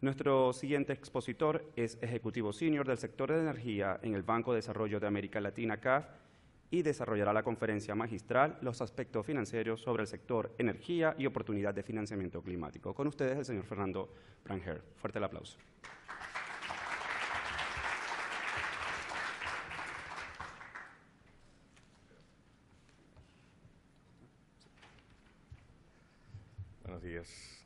Nuestro siguiente expositor es Ejecutivo Senior del sector de energía en el Banco de Desarrollo de América Latina, CAF, y desarrollará la conferencia magistral Los aspectos financieros sobre el sector energía y oportunidad de financiamiento climático. Con ustedes el señor Fernando Branger. Fuerte el aplauso. Buenos días.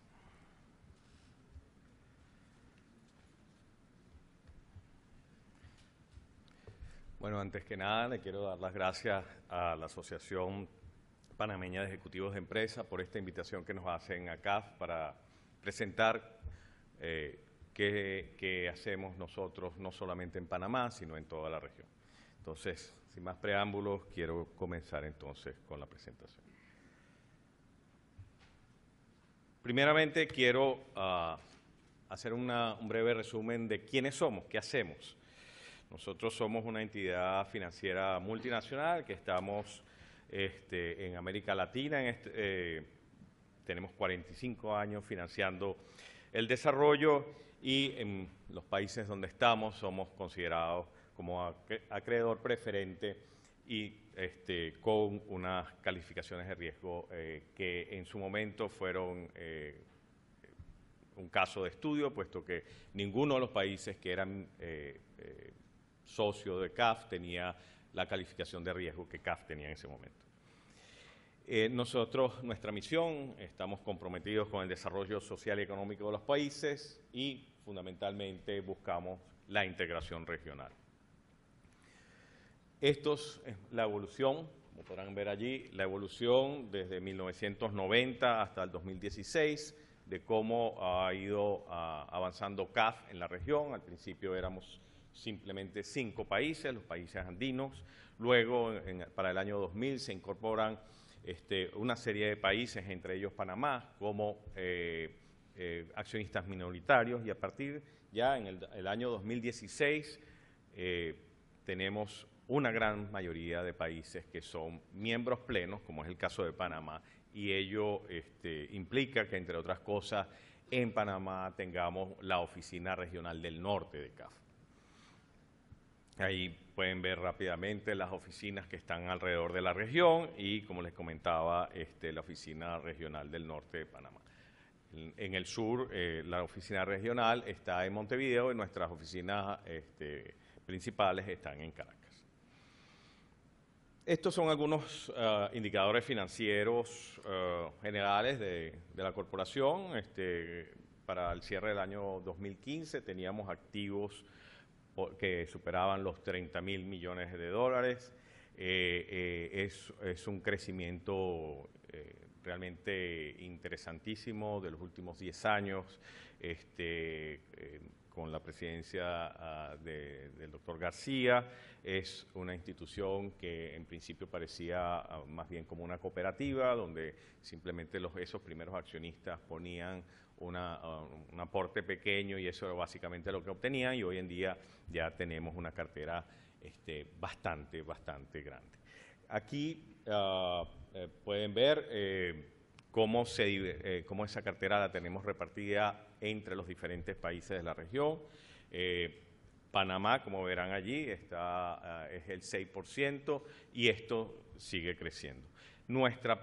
Bueno, antes que nada le quiero dar las gracias a la Asociación Panameña de Ejecutivos de Empresa por esta invitación que nos hacen a para presentar eh, qué, hacemos nosotros no solamente en Panamá, sino en toda la región. Entonces, sin más preámbulos, quiero comenzar entonces con la presentación. Primeramente, quiero ah, hacer un breve resumen de quiénes somos, qué hacemos. Nosotros somos una entidad financiera multinacional que estamos este, en América Latina. En este, eh, tenemos 45 años financiando el desarrollo y en los países donde estamos somos considerados como acreedor preferente y este, con unas calificaciones de riesgo eh, que en su momento fueron eh, un caso de estudio, puesto que ninguno de los países que eran socio de CAF, tenía la calificación de riesgo que CAF tenía en ese momento. Eh, nosotros, nuestra misión, estamos comprometidos con el desarrollo social y económico de los países y fundamentalmente buscamos la integración regional. Esto es eh, la evolución, como podrán ver allí, la evolución desde 1990 hasta el 2016 de cómo ha ido ah, avanzando CAF en la región. Al principio éramos simplemente cinco países, los países andinos. Luego, para el año 2000, se incorporan este, una serie de países, entre ellos Panamá, como eh, eh, accionistas minoritarios. Y a partir ya en el, año 2016 eh, tenemos una gran mayoría de países que son miembros plenos, como es el caso de Panamá, y ello este, implica que, entre otras cosas, en Panamá tengamos la Oficina Regional del Norte de CAF. Ahí pueden ver rápidamente las oficinas que están alrededor de la región y, como les comentaba, este, la oficina regional del norte de Panamá. En, el sur, eh, la oficina regional está en Montevideo y nuestras oficinas este, principales están en Caracas. Estos son algunos eh, indicadores financieros eh, generales de, la corporación. Este, para el cierre del año 2015 teníamos activos que superaban los 30 mil millones de dólares. Eh, eh, es, un crecimiento eh, realmente interesantísimo de los últimos 10 años. Este, con la presidencia ah, del doctor García. Es una institución que en principio parecía ah, más bien como una cooperativa, donde simplemente esos primeros accionistas ponían ah, un aporte pequeño y eso era básicamente lo que obtenían y hoy en día ya tenemos una cartera este, bastante, bastante grande. Aquí eh, pueden ver eh, cómo, se, eh, cómo esa cartera la tenemos repartida entre los diferentes países de la región. Eh, Panamá, como verán allí, está, ah, es el 6% y esto sigue creciendo. Nuestra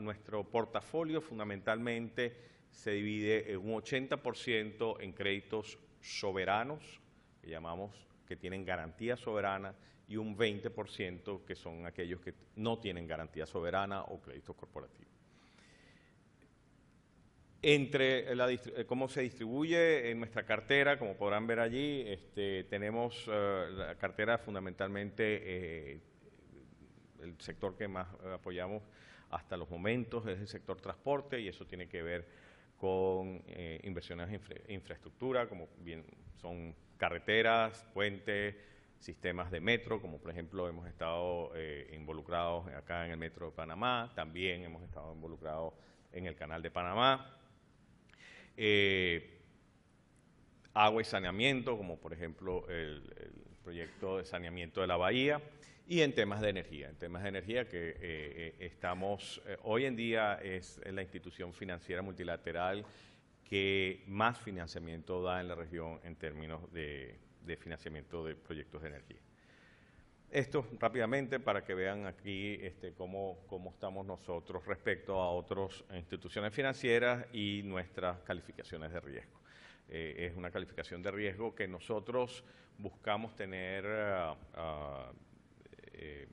nuestro portafolio fundamentalmente se divide en un 80% en créditos soberanos, que llamamos que tienen garantía soberana, y un 20% que son aquellos que no tienen garantía soberana o créditos corporativos. Entre eh, cómo se distribuye en nuestra cartera, como podrán ver allí, este, tenemos eh, la cartera fundamentalmente, eh, el sector que más apoyamos hasta los momentos es el sector transporte y eso tiene que ver con inversiones en infraestructura, como bien son carreteras, puentes, sistemas de metro, como por ejemplo hemos estado involucrados acá en el Metro de Panamá, también hemos estado involucrados en el Canal de Panamá, eh, agua y saneamiento, como por ejemplo el, proyecto de saneamiento de la bahía, y en temas de energía. En temas de energía que eh, eh, estamos, hoy en día es la institución financiera multilateral que más financiamiento da en la región en términos de financiamiento de proyectos de energía. Esto rápidamente para que vean aquí este, cómo, estamos nosotros respecto a otras instituciones financieras y nuestras calificaciones de riesgo. Eh, es una calificación de riesgo que nosotros buscamos tener ah, ah, eh,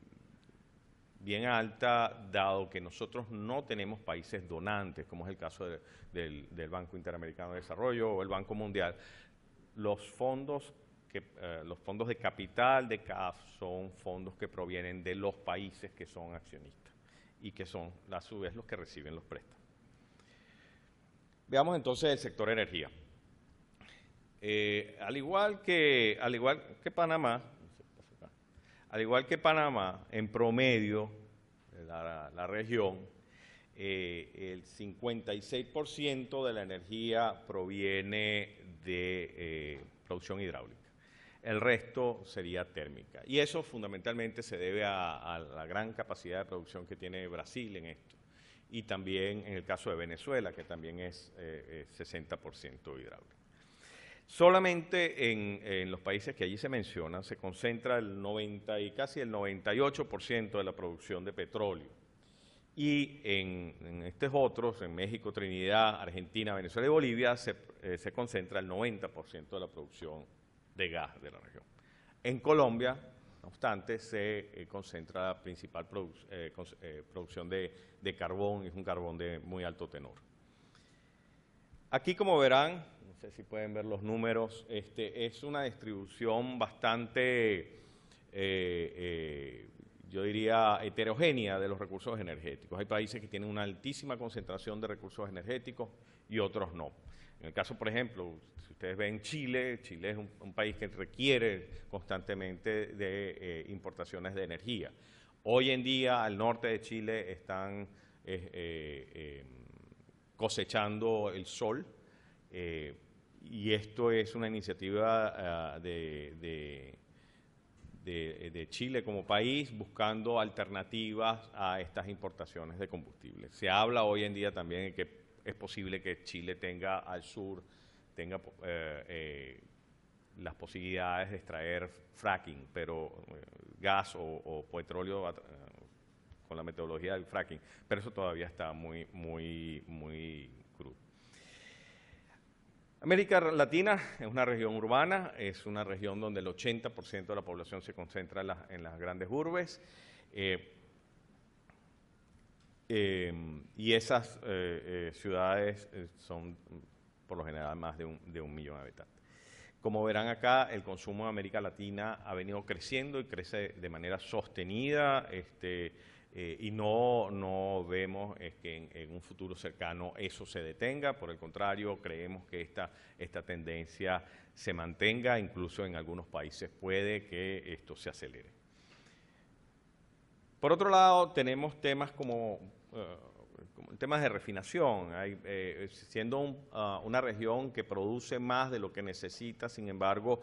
bien alta, dado que nosotros no tenemos países donantes, como es el caso del, del Banco Interamericano de Desarrollo o el Banco Mundial. Los fondos que eh, los fondos de capital de CAF son fondos que provienen de los países que son accionistas y que son a su vez los que reciben los préstamos. Veamos entonces el sector energía. Eh, al, igual que, al igual que Panamá, al igual que Panamá, en promedio, la, región, eh, el 56% de la energía proviene de producción hidráulica el resto sería térmica. Y eso fundamentalmente se debe a, la gran capacidad de producción que tiene Brasil en esto. Y también en el caso de Venezuela, que también es 60% eh, eh, hidráulico. Solamente en, los países que allí se mencionan se concentra el 90 y casi el 98% de la producción de petróleo. Y en, estos otros, en México, Trinidad, Argentina, Venezuela y Bolivia, se, eh, se concentra el 90% de la producción de gas de la región. En Colombia, no obstante, se eh, concentra la principal eh, eh, producción de, de, carbón, es un carbón de muy alto tenor. Aquí, como verán, no sé si pueden ver los números, este, es una distribución bastante yo diría, heterogénea de los recursos energéticos. Hay países que tienen una altísima concentración de recursos energéticos y otros no. En el caso, por ejemplo, si ustedes ven Chile, Chile es un, país que requiere constantemente de eh, importaciones de energía. Hoy en día, al norte de Chile están eh, eh, cosechando el sol y esto es una iniciativa ah, de eh, de, Chile como país buscando alternativas a estas importaciones de combustible. Se habla hoy en día también de que es posible que Chile tenga al sur, tenga eh, eh, las posibilidades de extraer fracking, pero gas o, o petróleo con la metodología del fracking, pero eso todavía está muy, muy, muy, América Latina es una región urbana, es una región donde el 80% de la población se concentra en, las grandes urbes. Eh, eh, y esas eh, ciudades son mm, por lo general más de un, millón de habitantes. Como verán acá, el consumo de América Latina ha venido creciendo y crece de manera sostenida. Este, eh, y no, vemos que en, un futuro cercano eso se detenga, por el contrario, creemos que esta, esta tendencia se mantenga, incluso en algunos países puede que esto se acelere. Por otro lado, tenemos temas como, eh, temas de refinación, eh, siendo ah, una región que produce más de lo que necesita, sin embargo,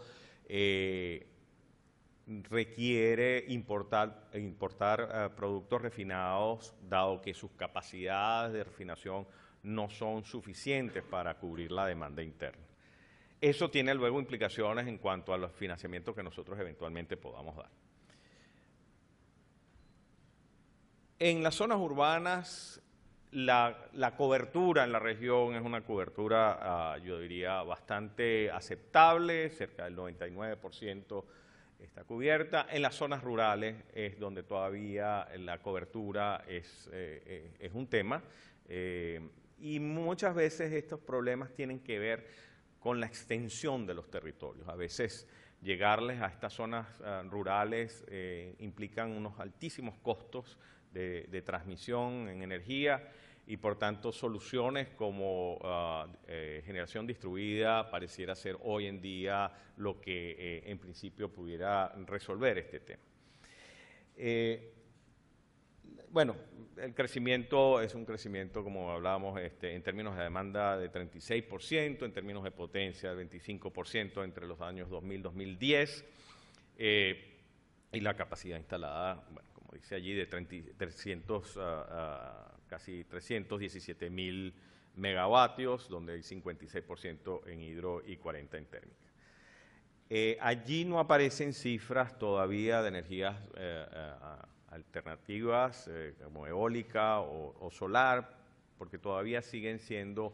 requiere importar, importar eh, productos refinados, dado que sus capacidades de refinación no son suficientes para cubrir la demanda interna. Eso tiene luego implicaciones en cuanto a los financiamientos que nosotros eventualmente podamos dar. En las zonas urbanas, la, cobertura en la región es una cobertura, ah, yo diría, bastante aceptable, cerca del 99% está cubierta. En las zonas rurales es donde todavía la cobertura es, eh, eh, un tema. Eh, y muchas veces estos problemas tienen que ver con la extensión de los territorios. A veces llegarles a estas zonas rurales implican unos altísimos costos de transmisión en energía y por tanto soluciones como ah, eh, generación distribuida pareciera ser hoy en día lo que eh, en principio pudiera resolver este tema. Eh, bueno, el crecimiento es un crecimiento, como hablábamos, este, en términos de demanda de 36%, en términos de potencia de 25% entre los años 2000-2010, y la capacidad instalada, bueno, como dice allí, de 300 casi 317 mil megavatios, donde hay 56% en hidro y 40% en térmica. Eh, allí no aparecen cifras todavía de energías eh, eh, alternativas como eólica o, solar, porque todavía siguen siendo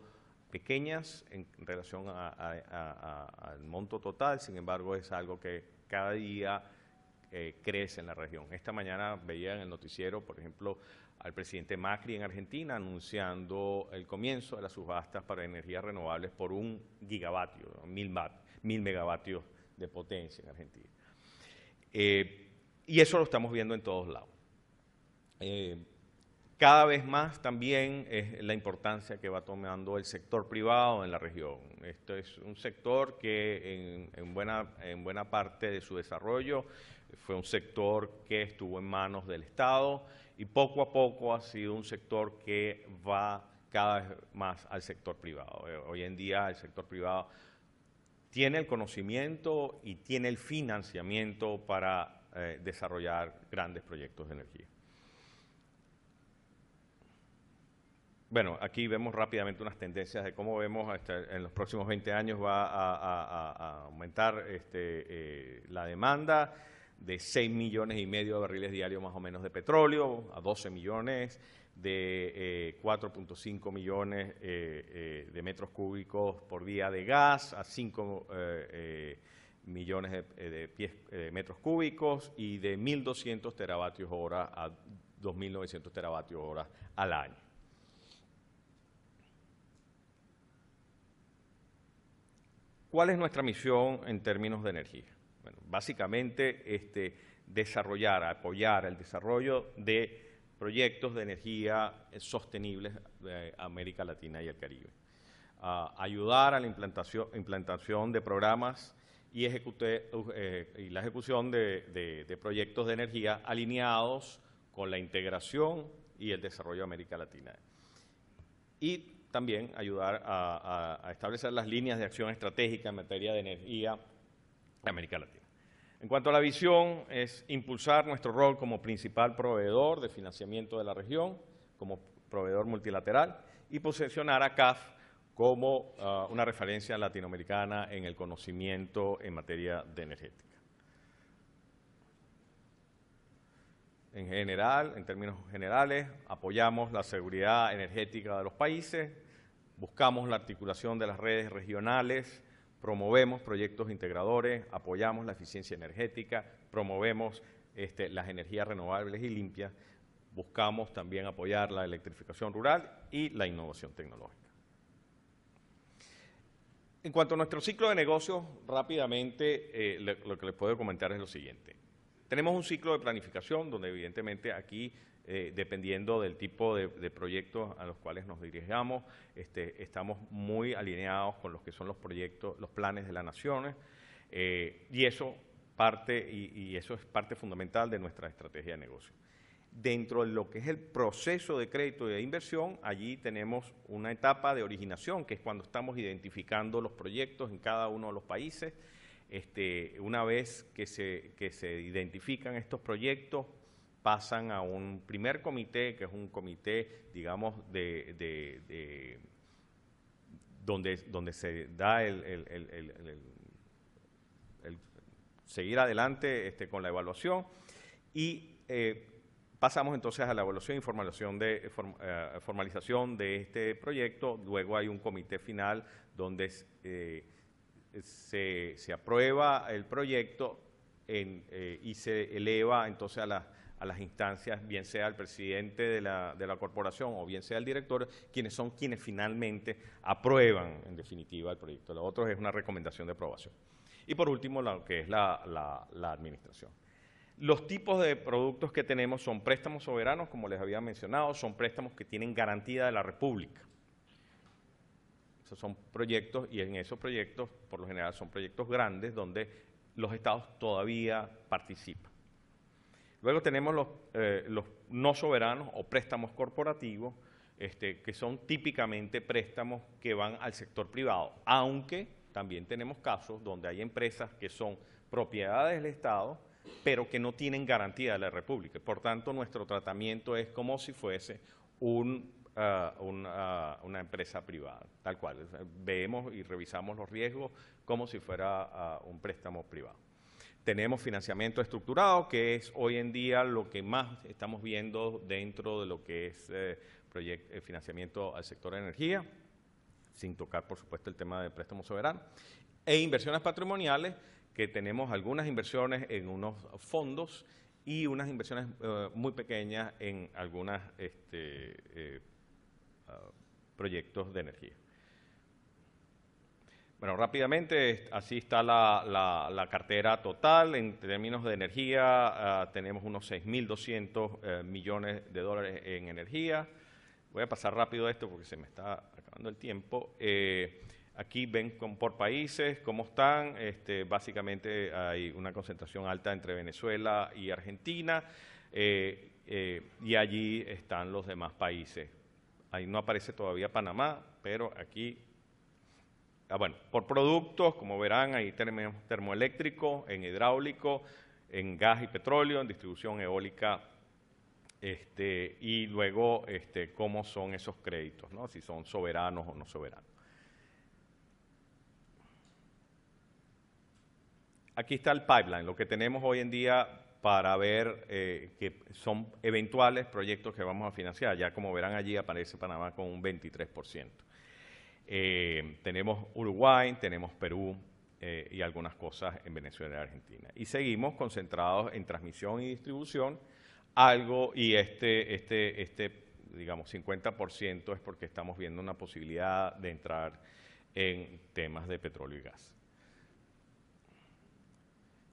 pequeñas en relación al monto total, sin embargo es algo que cada día eh, crece en la región. Esta mañana veía en el noticiero, por ejemplo, al presidente Macri en Argentina anunciando el comienzo de las subastas para energías renovables por un gigavatio, mil, megavatios de potencia en Argentina. Eh, y eso lo estamos viendo en todos lados. Eh, cada vez más también es la importancia que va tomando el sector privado en la región. Esto es un sector que en buena parte de su desarrollo fue un sector que estuvo en manos del Estado y poco a poco ha sido un sector que va cada vez más al sector privado. Eh, hoy en día el sector privado tiene el conocimiento y tiene el financiamiento para eh, desarrollar grandes proyectos de energía. Bueno, aquí vemos rápidamente unas tendencias de cómo vemos este, en los próximos 20 años va a, aumentar este, eh, la demanda de 6 millones y medio de barriles diarios más o menos de petróleo, a 12 millones, de 4.5 eh, millones eh, eh, de metros cúbicos por día de gas, a 5 millones de, metros cúbicos y de 1.200 teravatios hora a 2.900 teravatios hora al año. ¿Cuál es nuestra misión en términos de energía? básicamente este, desarrollar, apoyar el desarrollo de proyectos de energía sostenibles de eh, América Latina y el Caribe. Ah, ayudar a la implantación, de programas y, eh, la ejecución de, proyectos de energía alineados con la integración y el desarrollo de América Latina. Y también ayudar a, establecer las líneas de acción estratégica en materia de energía de América Latina. En cuanto a la visión, es impulsar nuestro rol como principal proveedor de financiamiento de la región, como proveedor multilateral, y posicionar a CAF como ah, una referencia latinoamericana en el conocimiento en materia de energética. En general, en términos generales, apoyamos la seguridad energética de los países, buscamos la articulación de las redes regionales promovemos proyectos integradores, apoyamos la eficiencia energética, promovemos este, las energías renovables y limpias, buscamos también apoyar la electrificación rural y la innovación tecnológica. En cuanto a nuestro ciclo de negocios, rápidamente eh, lo que les puedo comentar es lo siguiente. Tenemos un ciclo de planificación donde evidentemente aquí eh, dependiendo del tipo de, proyectos a los cuales nos dirigamos. Este, estamos muy alineados con los que son los proyectos, los planes de las naciones, eh, y eso parte, y, eso es parte fundamental de nuestra estrategia de negocio. Dentro de lo que es el proceso de crédito y de inversión, allí tenemos una etapa de originación, que es cuando estamos identificando los proyectos en cada uno de los países. Este, una vez que se identifican estos proyectos, pasan a un primer comité, que es un comité, digamos, de, donde, donde se da el, seguir adelante este, con la evaluación y eh, pasamos entonces a la evaluación y formalización de, eh, formalización de este proyecto. Luego hay un comité final donde eh, se, aprueba el proyecto y se eleva entonces a las a las instancias, bien sea el presidente de la, corporación o bien sea el director, quienes son quienes finalmente aprueban, en definitiva, el proyecto. Lo otro es una recomendación de aprobación. Y por último, lo que es la, la administración. Los tipos de productos que tenemos son préstamos soberanos, como les había mencionado, son préstamos que tienen garantía de la República. Esos son proyectos, y en esos proyectos, por lo general, son proyectos grandes donde los estados todavía participan. Luego tenemos eh, los, no soberanos o préstamos corporativos, este, que son típicamente préstamos que van al sector privado, aunque también tenemos casos donde hay empresas que son propiedades del Estado, pero que no tienen garantía de la República. Por tanto, nuestro tratamiento es como si fuese ah, ah, una empresa privada, tal cual. Vemos y revisamos los riesgos como si fuera ah, un préstamo privado. Tenemos financiamiento estructurado, que es hoy en día lo que más estamos viendo dentro de lo que es eh, eh, financiamiento al sector de energía, sin tocar, por supuesto, el tema de préstamo soberano, e inversiones patrimoniales, que tenemos algunas inversiones en unos fondos y unas inversiones eh, muy pequeñas en algunos este, ah, proyectos de energía. Bueno, rápidamente, así está la, cartera total. En términos de energía, ah, tenemos unos 6.200 eh, millones de dólares en energía. Voy a pasar rápido esto porque se me está acabando el tiempo. Eh, aquí ven por países cómo están. Este, básicamente hay una concentración alta entre Venezuela y Argentina eh, y allí están los demás países. Ahí no aparece todavía Panamá, pero aquí Ah, bueno, por productos, como verán, ahí tenemos termoeléctrico, en hidráulico, en gas y petróleo, en distribución eólica, este, y luego este, cómo son esos créditos, si son soberanos o no soberanos. Aquí está el pipeline, lo que tenemos hoy en día para ver eh, que son eventuales proyectos que vamos a financiar. Ya como verán allí aparece Panamá con un 23%. Eh, tenemos Uruguay, tenemos Perú eh, y algunas cosas en Venezuela y Argentina. Y seguimos concentrados en transmisión y distribución, algo y este, este, este digamos, 50% es porque estamos viendo una posibilidad de entrar en temas de petróleo y gas.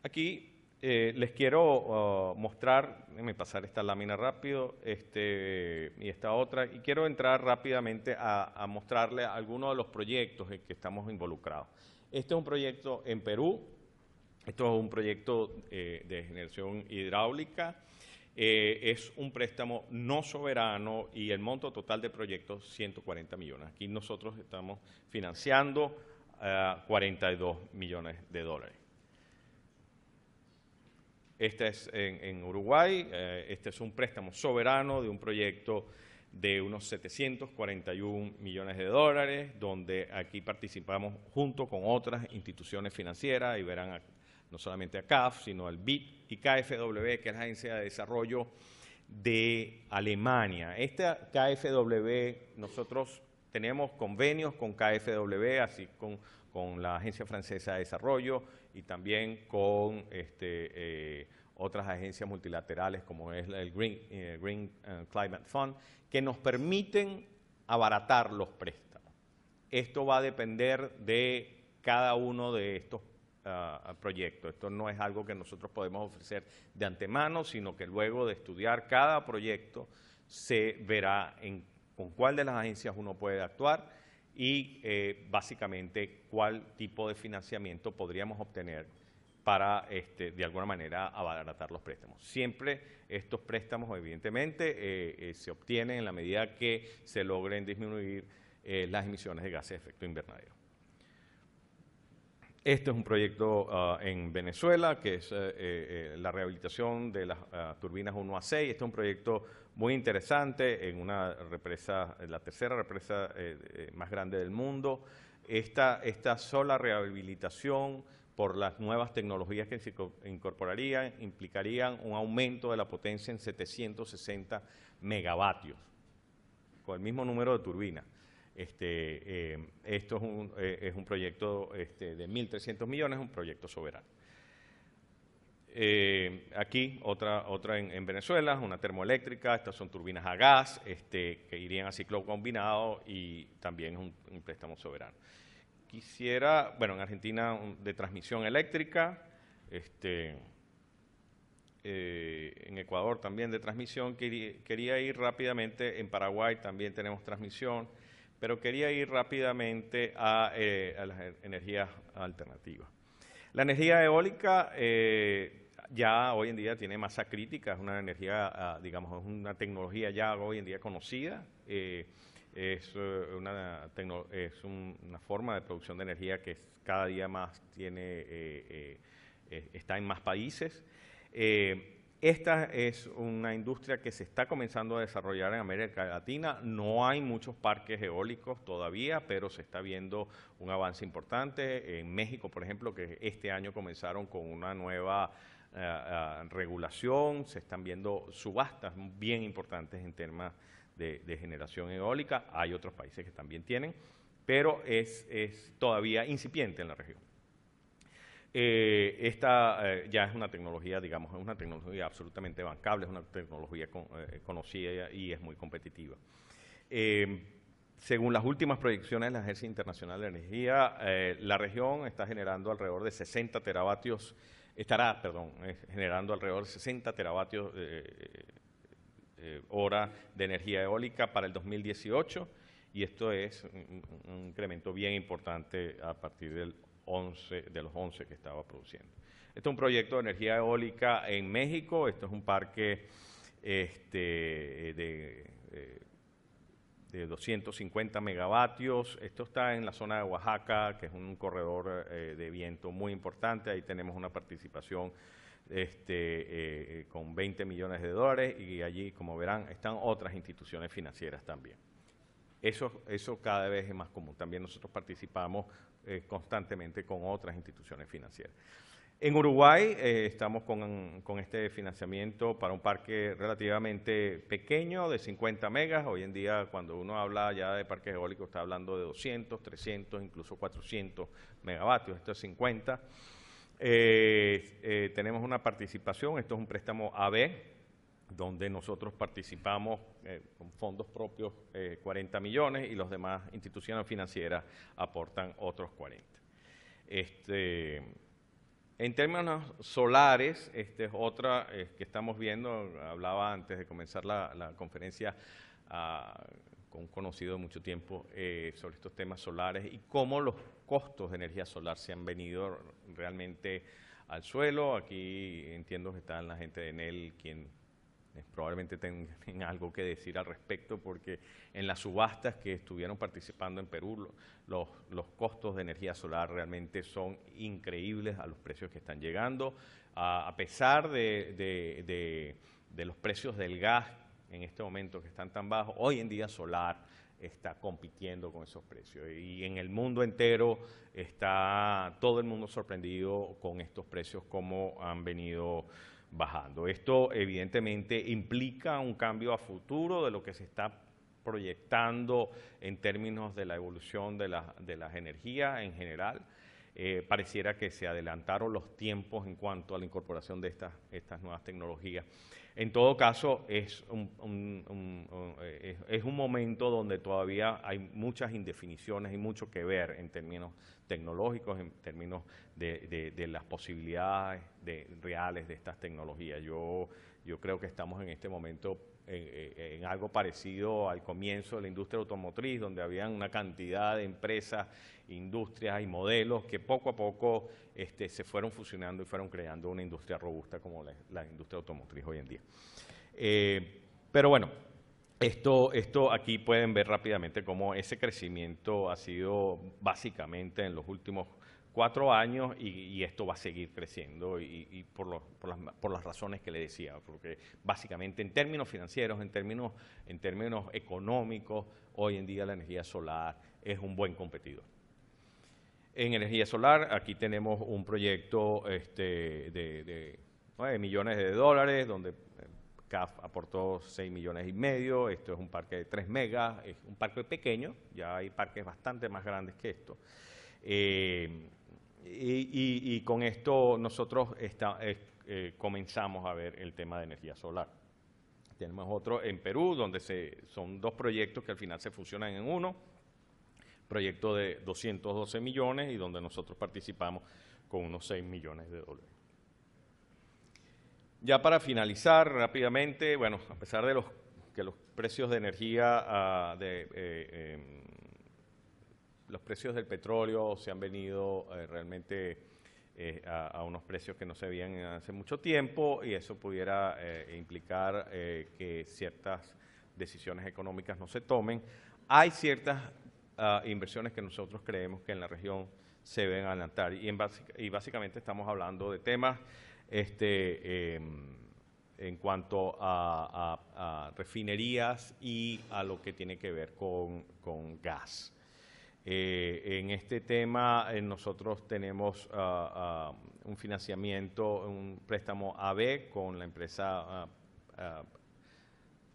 Aquí eh, les quiero uh, mostrar, déjenme pasar esta lámina rápido este, y esta otra, y quiero entrar rápidamente a, mostrarles algunos de los proyectos en que estamos involucrados. Este es un proyecto en Perú, esto es un proyecto eh, de generación hidráulica, eh, es un préstamo no soberano y el monto total de proyectos 140 millones. Aquí nosotros estamos financiando 42 uh, millones de dólares. Esta es en, Uruguay, eh, este es un préstamo soberano de un proyecto de unos 741 millones de dólares, donde aquí participamos junto con otras instituciones financieras y verán no solamente a CAF, sino al BID y KFW, que es la Agencia de Desarrollo de Alemania. Esta KFW, nosotros tenemos convenios con KFW, así con, con la Agencia Francesa de Desarrollo, y también con este, eh, otras agencias multilaterales como es el Green, eh, Green eh, Climate Fund, que nos permiten abaratar los préstamos. Esto va a depender de cada uno de estos ah, ah, proyectos. Esto no es algo que nosotros podemos ofrecer de antemano, sino que luego de estudiar cada proyecto se verá en, con cuál de las agencias uno puede actuar y eh, básicamente cuál tipo de financiamiento podríamos obtener para, este, de alguna manera, abaratar los préstamos. Siempre estos préstamos, evidentemente, eh, eh, se obtienen en la medida que se logren disminuir las emisiones de gases de efecto invernadero. Este es un proyecto ah, en Venezuela, que es eh, eh, eh, la rehabilitación de las ah, turbinas 1 a 6. Este es un proyecto muy interesante en una represa, la tercera represa más grande del mundo. Esta, esta sola rehabilitación por las nuevas tecnologías que se incorporarían implicarían un aumento de la potencia en 760 megavatios, con el mismo número de turbinas. Este, eh, esto es un, eh, proyecto este, de 1.300 millones, un proyecto soberano. Eh, aquí, otra, otra en, Venezuela, una termoeléctrica, estas son turbinas a gas este, que irían a ciclo combinado y también es un, préstamo soberano. Quisiera, bueno, en Argentina de transmisión eléctrica, este, en Ecuador también de transmisión, quería ir rápidamente, en Paraguay también tenemos transmisión, pero quería ir rápidamente a, eh, las e-, energías alternativas. La energía eólica eh, ya hoy en día tiene masa crítica, es una energía, ah, digamos, es una tecnología ya hoy en día conocida, eh, es, una, es una forma de producción de energía que cada día más tiene, está en más países. Esta es una industria que se está comenzando a desarrollar en América Latina. No hay muchos parques eólicos todavía, pero se está viendo un avance importante. En México, por ejemplo, que este año comenzaron con una nueva eh, eh, regulación, se están viendo subastas bien importantes en temas de, generación eólica. Hay otros países que también tienen, pero es todavía incipiente en la región. Eh, esta eh, ya es una tecnología, digamos, es una tecnología absolutamente bancable, es una tecnología eh, conocida y es muy competitiva. según las últimas proyecciones de la Agencia Internacional de Energía, la región está generando alrededor de 60 teravatios, estará, perdón, generando alrededor de 60 teravatios hora de energía eólica para el 2018 y esto es un incremento bien importante a partir del 11, de los 11 que estaba produciendo. Esto es un proyecto de energía eólica en México, esto es un parque este, de, 250 eh, megavatios, esto está en la zona de Oaxaca, que es un corredor eh, de viento muy importante, ahí tenemos una participación este, eh, con 20 millones de dólares y allí, como verán, están otras instituciones financieras también. Eso, eso cada vez es más común. También nosotros participamos eh, constantemente con otras instituciones financieras. En Uruguay eh, estamos con, este financiamiento para un parque relativamente pequeño de 50 megas. Hoy en día cuando uno habla ya de parques eólicos está hablando de 200, 300, incluso 400 megavatios. Esto es 50. Eh, tenemos una participación, esto es un préstamo AB donde nosotros participamos eh, con fondos propios 40 eh, millones y los demás instituciones financieras aportan otros 40. Este, en términos solares, este es otra eh, que estamos viendo, hablaba antes de comenzar la, conferencia ah, con un conocido de mucho tiempo sobre estos temas solares y cómo los costos de energía solar se han venido realmente al suelo. Aquí entiendo que están la gente de él quien eh, probablemente tengan algo que decir al respecto, porque en las subastas que estuvieron participando en Perú, los, costos de energía solar realmente son increíbles a los precios que están llegando. a pesar de, de los precios del gas en este momento que están tan bajos, hoy en día solar está compitiendo con esos precios. Y en el mundo entero está todo el mundo sorprendido con estos precios, como han venido bajando. Esto evidentemente implica un cambio a futuro de lo que se está proyectando en términos de la evolución de, de las energías en general eh, pareciera que se adelantaron los tiempos en cuanto a la incorporación de estas, estas nuevas tecnologías. En todo caso, es un, eh, es, un momento donde todavía hay muchas indefiniciones y mucho que ver en términos tecnológicos, en términos de, de, las posibilidades de, reales de estas tecnologías. Yo, yo creo que estamos en este momento en, algo parecido al comienzo de la industria automotriz, donde había una cantidad de empresas, industrias y modelos que poco a poco este, se fueron fusionando y fueron creando una industria robusta como la, industria automotriz hoy en día. Eh, pero bueno, esto, esto, aquí pueden ver rápidamente cómo ese crecimiento ha sido básicamente en los últimos cuatro años y, esto va a seguir creciendo y, por, por, las, razones que le decía, porque básicamente en términos financieros, en términos, en términos económicos, hoy en día la energía solar es un buen competidor. En energía solar, aquí tenemos un proyecto este, de, de millones de dólares, donde eh, CAF aportó 6 millones y medio, esto es un parque de 3 megas, es un parque pequeño, ya hay parques bastante más grandes que esto. Eh, y, con esto nosotros eh, comenzamos a ver el tema de energía solar. Tenemos otro en Perú, donde se, son dos proyectos que al final se fusionan en uno, proyecto de 212 millones y donde nosotros participamos con unos 6 millones de dólares. Ya para finalizar rápidamente, bueno, a pesar de los, que los precios de energía ah, de, eh, em, los precios del petróleo se han venido eh, realmente eh, a, unos precios que no se habían hace mucho tiempo y eso pudiera eh, implicar que ciertas decisiones económicas no se tomen. Hay ciertas ah, inversiones que nosotros creemos que en la región se deben adelantar y, básicamente estamos hablando de temas este, em, en cuanto a, refinerías y a lo que tiene que ver con gas. Eh, en este tema eh, nosotros tenemos ah, ah, un financiamiento, un préstamo AB con la empresa ah,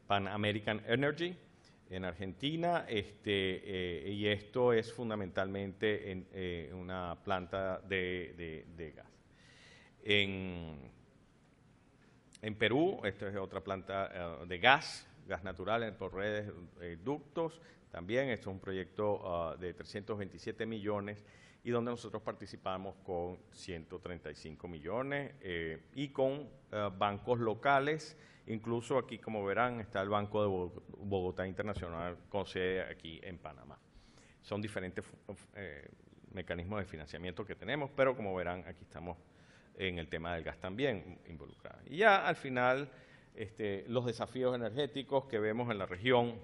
Pan American Energy en Argentina este, eh, y esto es fundamentalmente en una planta de, gas. En, en, Perú, esta es otra planta de gas, gas natural por redes, ductos, también. Esto es un proyecto ah, de 327 millones y donde nosotros participamos con 135 millones eh, y con ah, bancos locales. Incluso aquí, como verán, está el Banco de Bogotá Internacional con sede aquí en Panamá. Son diferentes eh, mecanismos de financiamiento que tenemos, pero como verán, aquí estamos en el tema del gas también involucrado. Y ya al final, este, los desafíos energéticos que vemos en la región,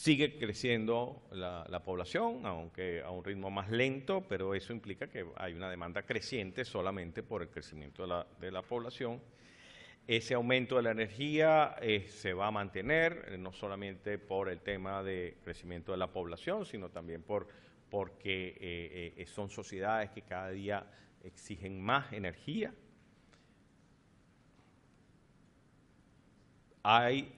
Sigue creciendo la, población, aunque a un ritmo más lento, pero eso implica que hay una demanda creciente solamente por el crecimiento de la, población. Ese aumento de la energía eh, se va a mantener, eh, no solamente por el tema de crecimiento de la población, sino también por, porque eh, son sociedades que cada día exigen más energía. Hay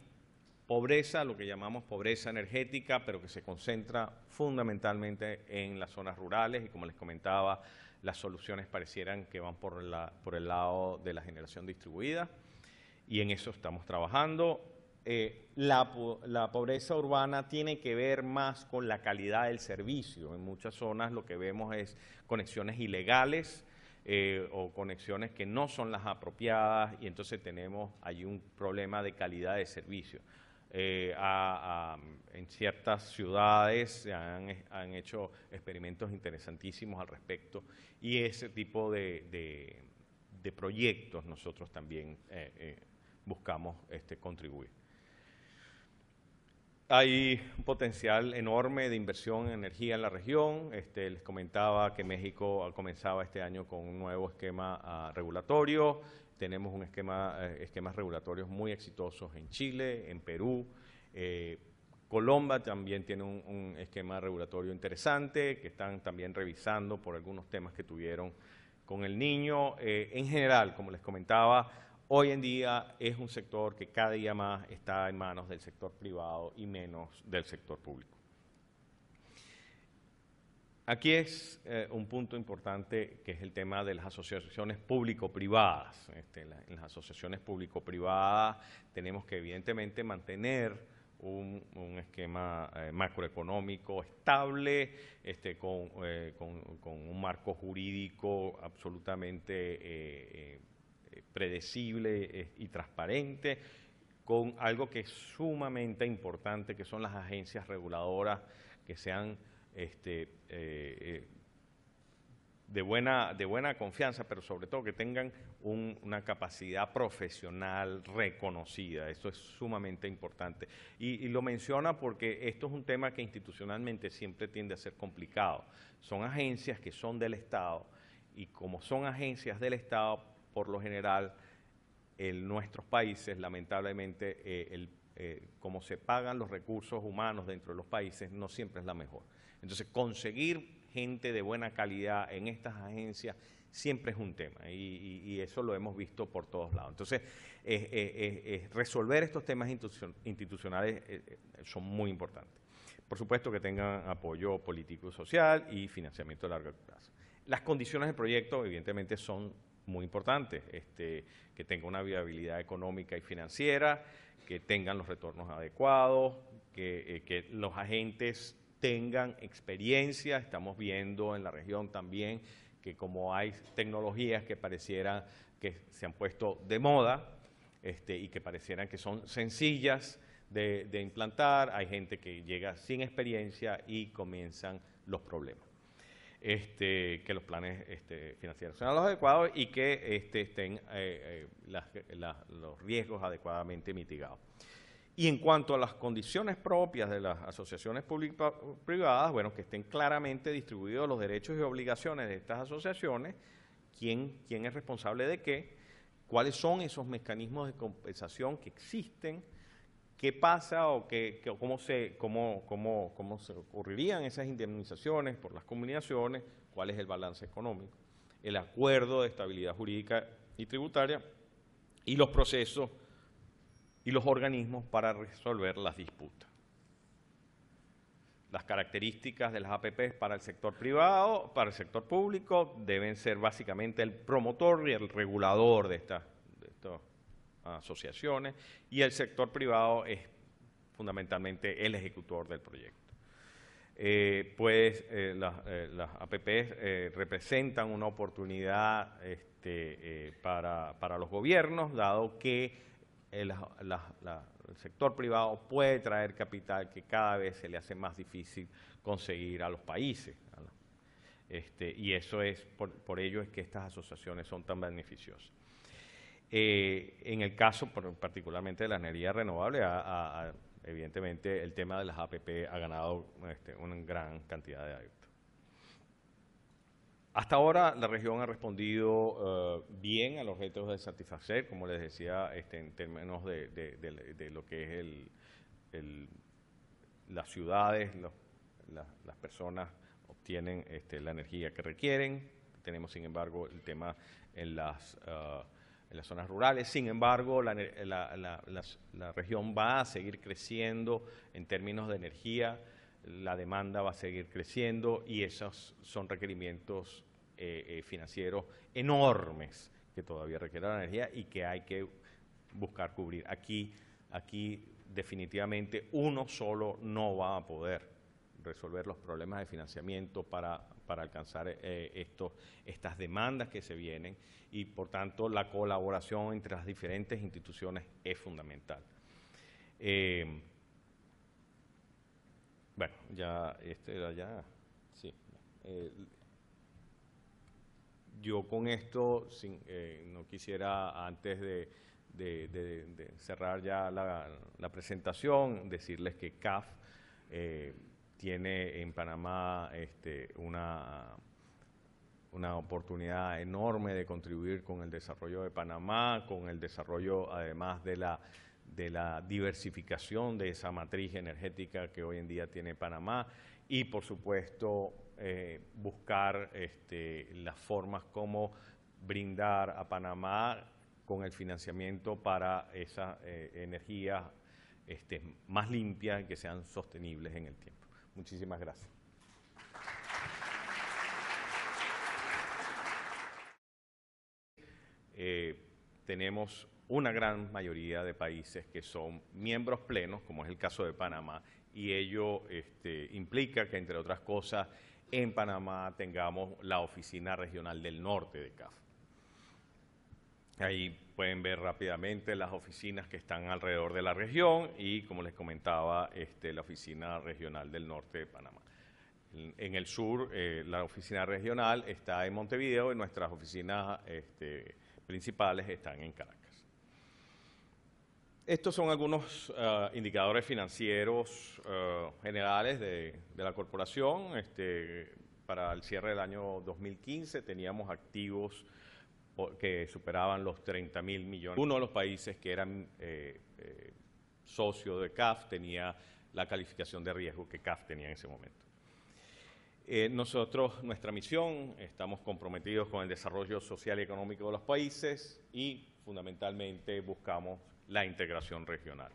pobreza, lo que llamamos pobreza energética, pero que se concentra fundamentalmente en las zonas rurales y como les comentaba, las soluciones parecieran que van por, el lado de la generación distribuida y en eso estamos trabajando. Eh, la, pobreza urbana tiene que ver más con la calidad del servicio. En muchas zonas lo que vemos es conexiones ilegales eh, o conexiones que no son las apropiadas y entonces tenemos ahí un problema de calidad de servicio. Eh, en ciertas ciudades se han, han, hecho experimentos interesantísimos al respecto y ese tipo de, de, proyectos nosotros también eh, eh, buscamos este, contribuir. Hay un potencial enorme de inversión en energía en la región. Este, les comentaba que México comenzaba este año con un nuevo esquema ah, regulatorio. Tenemos un esquema, eh, esquemas regulatorios muy exitosos en Chile, en Perú. Eh, Colombia también tiene un, esquema regulatorio interesante que están también revisando por algunos temas que tuvieron con el niño. Eh, en general, como les comentaba, hoy en día es un sector que cada día más está en manos del sector privado y menos del sector público. Aquí es eh, un punto importante que es el tema de las asociaciones público-privadas. Este, en las asociaciones público-privadas tenemos que evidentemente mantener un, esquema eh, macroeconómico estable, este, eh, con, un marco jurídico absolutamente predecible y transparente, con algo que es sumamente importante, que son las agencias reguladoras que sean este, eh, eh, de, buena, de buena confianza, pero sobre todo que tengan una capacidad profesional reconocida. Eso es sumamente importante. Y, lo menciona porque esto es un tema que institucionalmente siempre tiende a ser complicado. Son agencias que son del Estado y como son agencias del Estado, por lo general, en nuestros países, lamentablemente, eh, el eh, como se pagan los recursos humanos dentro de los países, no siempre es la mejor. Entonces, conseguir gente de buena calidad en estas agencias siempre es un tema y, eso lo hemos visto por todos lados. Entonces, eh, eh, eh, resolver estos temas institucionales son muy importantes. Por supuesto que tengan apoyo político, y social y financiamiento a largo plazo. Las condiciones del proyecto, evidentemente, son muy importante este, que tenga una viabilidad económica y financiera, que tengan los retornos adecuados, eh, que, los agentes tengan experiencia. Estamos viendo en la región también que como hay tecnologías que parecieran que se han puesto de moda este, y que parecieran que son sencillas de implantar, hay gente que llega sin experiencia y comienzan los problemas. Este, que los planes este, financieros sean los adecuados y que este, estén eh, eh, los riesgos adecuadamente mitigados. Y en cuanto a las condiciones propias de las asociaciones público-privadas, bueno, que estén claramente distribuidos los derechos y obligaciones de estas asociaciones, quién, quién es responsable de qué, cuáles son esos mecanismos de compensación que existen, qué pasa o qué, cómo, se, cómo, cómo, cómo se ocurrirían esas indemnizaciones por las combinaciones, cuál es el balance económico, el acuerdo de estabilidad jurídica y tributaria y los procesos y los organismos para resolver las disputas. Las características de las APP para el sector privado, para el sector público, deben ser básicamente el promotor y el regulador de estas asociaciones y el sector privado es fundamentalmente el ejecutor del proyecto. Eh, pues eh, eh, las, APPs representan una oportunidad este, para, los gobiernos, dado que el sector privado puede traer capital que cada vez se le hace más difícil conseguir a los países. Este, y eso es, por ello es que estas asociaciones son tan beneficiosas. Eh, en el caso particularmente de la energía renovable, evidentemente el tema de las APP ha ganado este, una gran cantidad de adeptos. Hasta ahora la región ha respondido eh, bien a los retos de satisfacer, como les decía, este, en términos de, lo que es el, las ciudades, las personas obtienen este, la energía que requieren. Tenemos, sin embargo, el tema en las... Eh, en las zonas rurales. Sin embargo, la, región va a seguir creciendo en términos de energía, la demanda va a seguir creciendo y esos son requerimientos eh, eh, financieros enormes que todavía requiere la energía y que hay que buscar cubrir. Aquí, aquí definitivamente uno solo no va a poder resolver los problemas de financiamiento para, alcanzar eh, estos, estas demandas que se vienen y por tanto la colaboración entre las diferentes instituciones es fundamental. Eh, bueno, ya, este ya, sí. Eh, yo con esto sin, no quisiera antes de, cerrar ya la, la presentación, decirles que CAF eh, tiene en Panamá este, una, oportunidad enorme de contribuir con el desarrollo de Panamá, con el desarrollo además de la, diversificación de esa matriz energética que hoy en día tiene Panamá y por supuesto eh, buscar este, las formas como brindar a Panamá con el financiamiento para esas eh, energías este, más limpias y que sean sostenibles en el tiempo. Muchísimas gracias. Eh, tenemos una gran mayoría de países que son miembros plenos, como es el caso de Panamá, y ello este, implica que, entre otras cosas, en Panamá tengamos la Oficina Regional del Norte de CAF. Ahí pueden ver rápidamente las oficinas que están alrededor de la región y, como les comentaba, este, la oficina regional del norte de Panamá. En el sur, eh, la oficina regional está en Montevideo y nuestras oficinas este, principales están en Caracas. Estos son algunos eh, indicadores financieros eh, generales de, la corporación. Este, para el cierre del año 2015 teníamos activos que superaban los 30 mil millones. Uno de los países que eran eh, eh, socio de CAF tenía la calificación de riesgo que CAF tenía en ese momento. Eh, nosotros, nuestra misión, estamos comprometidos con el desarrollo social y económico de los países y fundamentalmente buscamos la integración regional.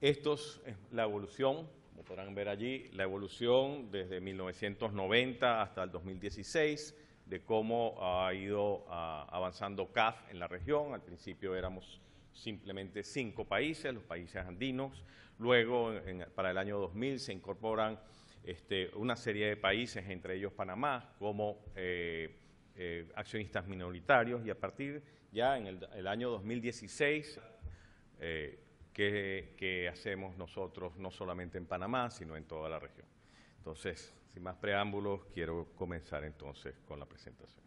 Esto es la evolución, como podrán ver allí, la evolución desde 1990 hasta el 2016 de cómo ah, ha ido ah, avanzando CAF en la región. Al principio éramos simplemente cinco países, los países andinos. Luego, para el año 2000, se incorporan este, una serie de países, entre ellos Panamá, como eh, eh, accionistas minoritarios. Y a partir ya en el, año 2016, eh, qué que hacemos nosotros no solamente en Panamá, sino en toda la región. Entonces, sin más preámbulos, quiero comenzar entonces con la presentación.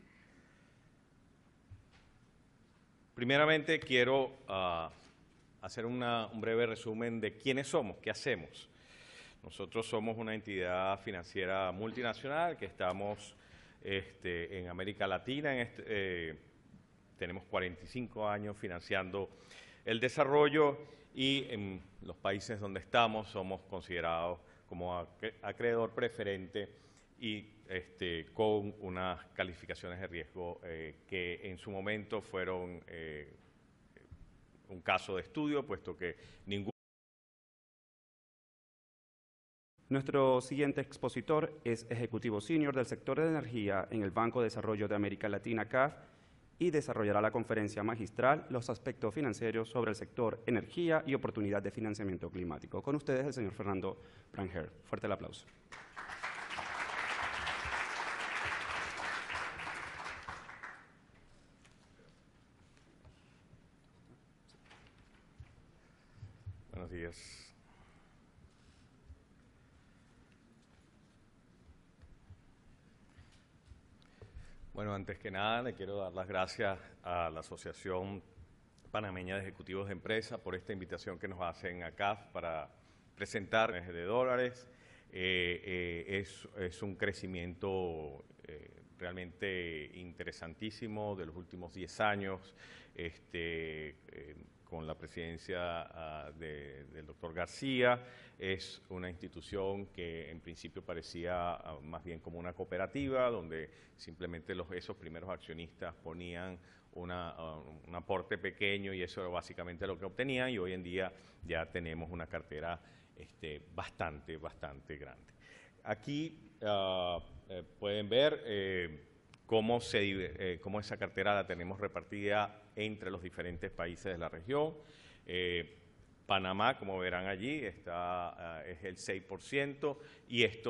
Primeramente, quiero ah, hacer un breve resumen de quiénes somos, qué hacemos. Nosotros somos una entidad financiera multinacional que estamos este, en América Latina. En este, eh, tenemos 45 años financiando el desarrollo y en los países donde estamos somos considerados como acreedor preferente y este, con unas calificaciones de riesgo eh, que en su momento fueron eh, un caso de estudio, puesto que ningún... Nuestro siguiente expositor es ejecutivo senior del sector de energía en el Banco de Desarrollo de América Latina, CAF, y desarrollará la conferencia magistral Los aspectos financieros sobre el sector energía y oportunidad de financiamiento climático. Con ustedes el señor Fernando Branger. Fuerte el aplauso. Buenos días. Bueno, antes que nada le quiero dar las gracias a la Asociación Panameña de Ejecutivos de Empresa por esta invitación que nos hacen a CAF para presentar de dólares. Eh, eh, es, un crecimiento eh, realmente interesantísimo de los últimos 10 años. Este, con la presidencia ah, del doctor García. Es una institución que en principio parecía ah, más bien como una cooperativa, donde simplemente los, esos primeros accionistas ponían una, ah, un aporte pequeño y eso era básicamente lo que obtenían y hoy en día ya tenemos una cartera este, bastante, bastante grande. Aquí eh, pueden ver eh, cómo, se, eh, cómo esa cartera la tenemos repartida entre los diferentes países de la región. Eh, Panamá, como verán allí, está, ah, es el 6% y esto